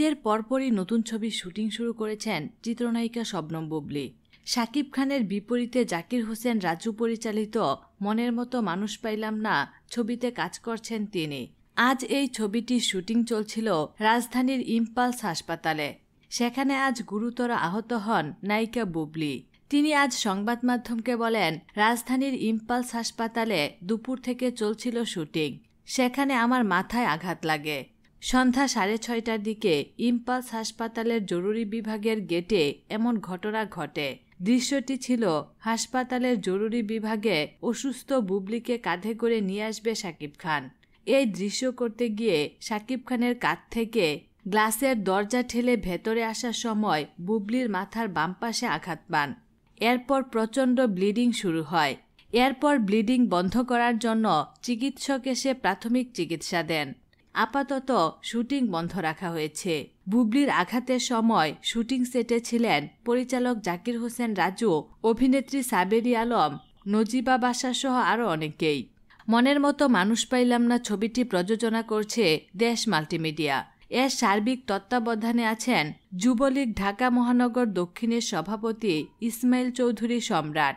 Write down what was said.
ঈদের পরপরই নতুন ছবির শুটিং শুরু করেছেন চিত্রনায়িকা শবনম বুবলি শাকিব খানের বিপরীতে জাকির হোসেন রাজু পরিচালিত মনের মতো মানুষ পাইলাম না ছবিতে কাজ করছেন তিনি আজ এই ছবিটির শুটিং চলছিল রাজধানীর ইম্পালস হাসপাতালে সেখানে আজ গুরুতর আহত হন নায়িকা বুবলি তিনি আজ সংবাদ মাধ্যমকে বলেন রাজধানীর ইম্পালস হাসপাতালে দুপুর থেকে চলছিল শুটিং সেখানে আমার মাথায় আঘাত লাগে সন্ধ্যা সাড়ে ছয়টার দিকে ইম্পালস হাসপাতালের জরুরি বিভাগের গেটে এমন ঘটনা ঘটে দৃশ্যটি ছিল হাসপাতালের জরুরি বিভাগে অসুস্থ বুবলিকে কাঁধে করে নিয়ে আসবে সাকিব খান এই দৃশ্য করতে গিয়ে সাকিব খানের কাঁধ থেকে গ্লাসের দরজা ঠেলে ভেতরে আসার সময় বুবলির মাথার বাম পাশে আঘাত পান এরপর প্রচণ্ড ব্লিডিং শুরু হয় এরপর ব্লিডিং বন্ধ করার জন্য চিকিৎসক এসে প্রাথমিক চিকিৎসা দেন আপাতত শুটিং বন্ধ রাখা হয়েছে বুবলির আঘাতের সময় শুটিং সেটে ছিলেন পরিচালক জাকির হোসেন রাজু অভিনেত্রী সাবেরি আলম নজিবা বাসা সহ আরও অনেকেই মনের মতো মানুষ পাইলাম না ছবিটি প্রযোজনা করছে দেশ মাল্টিমিডিয়া এর সার্বিক তত্ত্বাবধানে আছেন যুবলীগ ঢাকা মহানগর দক্ষিণের সভাপতি ইসমাইল চৌধুরী সম্রাট